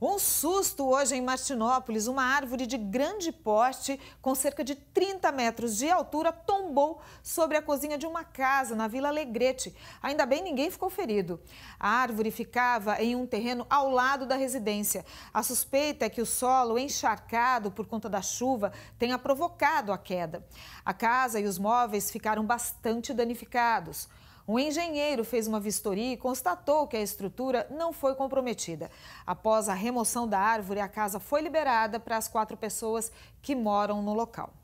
Um susto hoje em Martinópolis, uma árvore de grande porte, com cerca de 30 metros de altura, tombou sobre a cozinha de uma casa na Vila Alegrete. Ainda bem ninguém ficou ferido. A árvore ficava em um terreno ao lado da residência. A suspeita é que o solo encharcado por conta da chuva tenha provocado a queda. A casa e os móveis ficaram bastante danificados. Um engenheiro fez uma vistoria e constatou que a estrutura não foi comprometida. Após a remoção da árvore, a casa foi liberada para as quatro pessoas que moram no local.